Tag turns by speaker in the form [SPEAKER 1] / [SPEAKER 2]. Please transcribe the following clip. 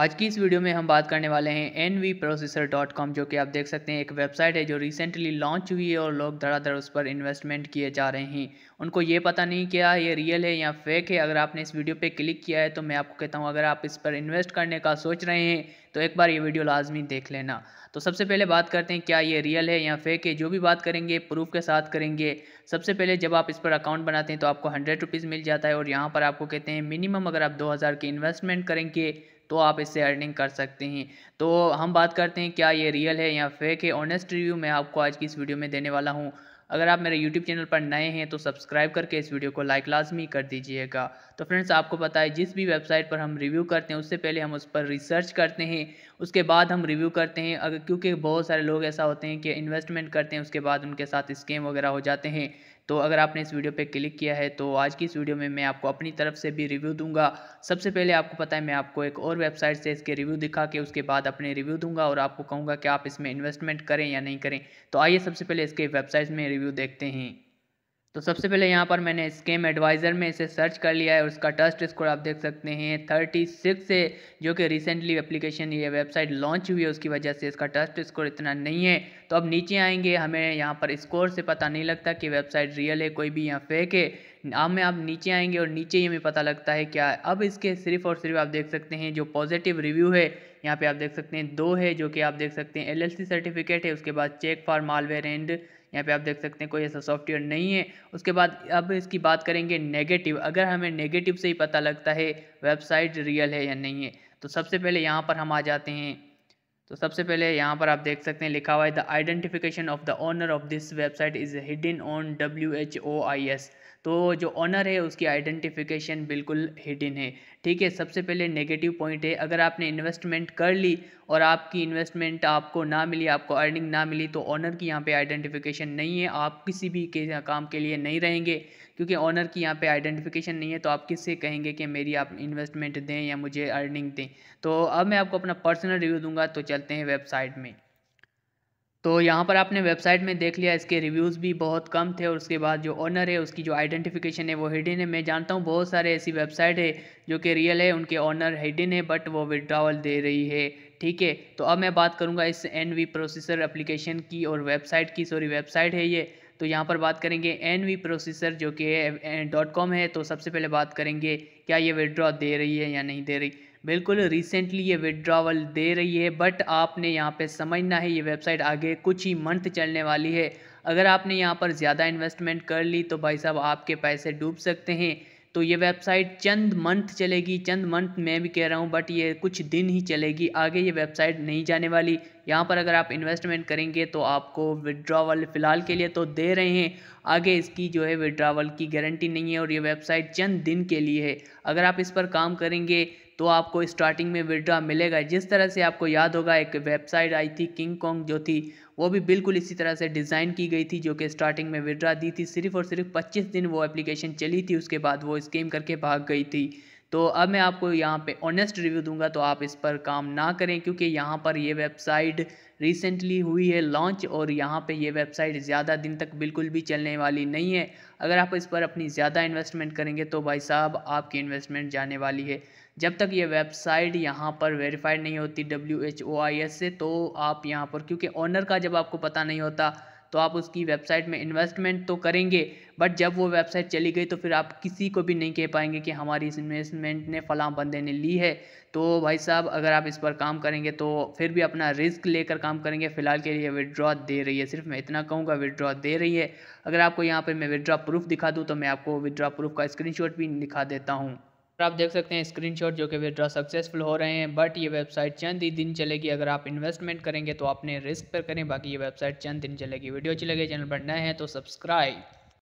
[SPEAKER 1] आज की इस वीडियो में हम बात करने वाले हैं N V processor dot com जो कि आप देख सकते हैं एक वेबसाइट है जो रिसेंटली लॉन्च हुई है और लोग धड़ाधड़ उस पर इन्वेस्टमेंट किए जा रहे हैं उनको ये पता नहीं क्या ये रियल है या फेक है अगर आपने इस वीडियो पे क्लिक किया है तो मैं आपको कहता हूँ अगर आप इस पर इन्वेस्ट करने का सोच रहे हैं तो एक बार ये वीडियो लाजमी देख लेना तो सबसे पहले बात करते हैं क्या ये रियल है या फेक है जो भी बात करेंगे प्रूफ के साथ करेंगे सबसे पहले जब आप इस पर अकाउंट बनाते हैं तो आपको हंड्रेड रुपीज़ मिल जाता है और यहाँ पर आपको कहते हैं मिनिमम अगर आप दो हज़ार की इन्वेस्टमेंट करेंगे तो आप इससे अर्निंग कर सकते हैं तो हम बात करते हैं क्या ये रियल है या फेक है ऑनेस्ट रिव्यू मैं आपको आज की इस वीडियो में देने वाला हूँ अगर आप मेरे YouTube चैनल पर नए हैं तो सब्सक्राइब करके इस वीडियो को लाइक लाजमी कर दीजिएगा तो फ्रेंड्स आपको पता है जिस भी वेबसाइट पर हम रिव्यू करते हैं उससे पहले हम उस पर रिसर्च करते हैं उसके बाद हम रिव्यू करते हैं अगर क्योंकि बहुत सारे लोग ऐसा होते हैं कि इन्वेस्टमेंट करते हैं उसके बाद उनके साथ स्कैम वगैरह हो जाते हैं तो अगर आपने इस वीडियो पे क्लिक किया है तो आज की इस वीडियो में मैं आपको अपनी तरफ से भी रिव्यू दूंगा सबसे पहले आपको पता है मैं आपको एक और वेबसाइट से इसके रिव्यू दिखा के उसके बाद अपने रिव्यू दूंगा और आपको कहूँगा कि आप इसमें इन्वेस्टमेंट करें या नहीं करें तो आइए सबसे पहले इसके वेबसाइट में रिव्यू देखते हैं तो सबसे पहले यहाँ पर मैंने स्केम एडवाइज़र में इसे सर्च कर लिया है उसका ट्रस्ट स्कोर आप देख सकते हैं थर्टी सिक्स है जो कि रिसेंटली एप्लीकेशन ये वेबसाइट लॉन्च हुई है उसकी वजह से इसका ट्रस्ट स्कोर इतना नहीं है तो अब नीचे आएंगे हमें यहाँ पर स्कोर से पता नहीं लगता कि वेबसाइट रियल है कोई भी यहाँ फेक है अब में आप नीचे आएंगे और नीचे ही हमें पता लगता है क्या अब इसके सिर्फ और सिर्फ आप देख सकते हैं जो पॉजिटिव रिव्यू है यहाँ पे आप देख सकते हैं दो है जो कि आप देख सकते हैं एलएलसी सर्टिफिकेट है उसके बाद चेक फॉर मालवेयर एंड यहाँ पे आप देख सकते हैं कोई ऐसा सॉफ्टवेयर नहीं है उसके बाद अब इसकी बात करेंगे नेगेटिव अगर हमें नेगेटिव से ही पता लगता है वेबसाइट रियल है या नहीं है तो सबसे पहले यहाँ पर हम आ जाते हैं तो सबसे पहले यहाँ पर आप देख सकते हैं लिखा हुआ है the identification of the owner of this website is hidden on W H O I S तो जो ऑनर है उसकी आइडेंटिफिकेशन बिल्कुल हिडन है ठीक है सबसे पहले नेगेटिव पॉइंट है अगर आपने इन्वेस्टमेंट कर ली और आपकी इन्वेस्टमेंट आपको ना मिली आपको अर्निंग ना मिली तो ऑनर की यहाँ पे आइडेंटिफिकेशन नहीं है आप किसी भी के काम के लिए नहीं रहेंगे क्योंकि ऑनर की यहाँ पे आइडेंटिफिकेशन नहीं है तो आप किससे कहेंगे कि मेरी आप इन्वेस्टमेंट दें या मुझे अर्निंग दें तो अब मैं आपको अपना पर्सनल रिव्यू दूंगा तो चलते हैं वेबसाइट में तो यहाँ पर आपने वेबसाइट में देख लिया इसके रिव्यूज़ भी बहुत कम थे और उसके बाद जो ऑनर है उसकी जो आइडेंटिफिकेशन है वो हिडन है मैं जानता हूँ बहुत सारे ऐसी वेबसाइट है जो कि रियल है उनके ऑनर हिडन है बट वो विड्रावल दे रही है ठीक है तो अब मैं बात करूँगा इस एन वी प्रोसेसर एप्लीकेशन की और वेबसाइट की सॉरी वेबसाइट है ये तो यहाँ पर बात करेंगे एन वी प्रोसेसर जो कि डॉट कॉम है तो सबसे पहले बात करेंगे क्या ये विदड्रॉ दे रही है या नहीं दे रही बिल्कुल रिसेंटली ये विड्रावल दे रही है बट आपने यहाँ पे समझना है ये वेबसाइट आगे कुछ ही मंथ चलने वाली है अगर आपने यहाँ पर ज़्यादा इन्वेस्टमेंट कर ली तो भाई साहब आपके पैसे डूब सकते हैं तो ये वेबसाइट चंद मंथ चलेगी चंद मंथ मैं भी कह रहा हूँ बट ये कुछ दिन ही चलेगी आगे ये वेबसाइट नहीं जाने वाली यहाँ पर अगर आप इन्वेस्टमेंट करेंगे तो आपको विड्रावल फ़िलहाल के लिए तो दे रहे हैं आगे इसकी जो है विड्रावल की गारंटी नहीं है और ये वेबसाइट चंद दिन के लिए है अगर आप इस पर काम करेंगे तो आपको स्टार्टिंग में विड्रा मिलेगा जिस तरह से आपको याद होगा एक वेबसाइट आई थी किंग कॉन्ग जो थी वो भी बिल्कुल इसी तरह से डिज़ाइन की गई थी जो कि स्टार्टिंग में विड्रा दी थी सिर्फ और सिर्फ 25 दिन वो एप्लीकेशन चली थी उसके बाद वो स्कीम करके भाग गई थी तो अब मैं आपको यहाँ पे ऑनेस्ट रिव्यू दूंगा तो आप इस पर काम ना करें क्योंकि यहाँ पर ये वेबसाइट रिसेंटली हुई है लॉन्च और यहाँ पे ये वेबसाइट ज़्यादा दिन तक बिल्कुल भी चलने वाली नहीं है अगर आप इस पर अपनी ज़्यादा इन्वेस्टमेंट करेंगे तो भाई साहब आपकी इन्वेस्टमेंट जाने वाली है जब तक ये वेबसाइट यहाँ पर वेरीफाइड नहीं होती W H O I S से तो आप यहाँ पर क्योंकि ऑनर का जब आपको पता नहीं होता तो आप उसकी वेबसाइट में इन्वेस्टमेंट तो करेंगे बट जब वो वेबसाइट चली गई तो फिर आप किसी को भी नहीं कह पाएंगे कि हमारी इस इन्वेस्टमेंट ने फलां बंदे ने ली है तो भाई साहब अगर आप इस पर काम करेंगे तो फिर भी अपना रिस्क लेकर काम करेंगे फ़िलहाल के लिए विदड्रॉ दे रही है सिर्फ मैं इतना कहूँगा विदड्रॉ दे रही है अगर आपको यहाँ पर मैं विदड्रॉ प्रूफ दिखा दूँ तो मैं आपको विदड्रॉ प्रूफ का स्क्रीन भी दिखा देता हूँ आप देख सकते हैं स्क्रीनशॉट जो कि विद्रॉ सक्सेसफुल हो रहे हैं बट ये वेबसाइट चंद ही दिन चलेगी अगर आप इन्वेस्टमेंट करेंगे तो अपने रिस्क पर करें बाकी ये वेबसाइट चंद दिन चलेगी वीडियो अच्छी लगे चैनल पर नए हैं तो सब्सक्राइब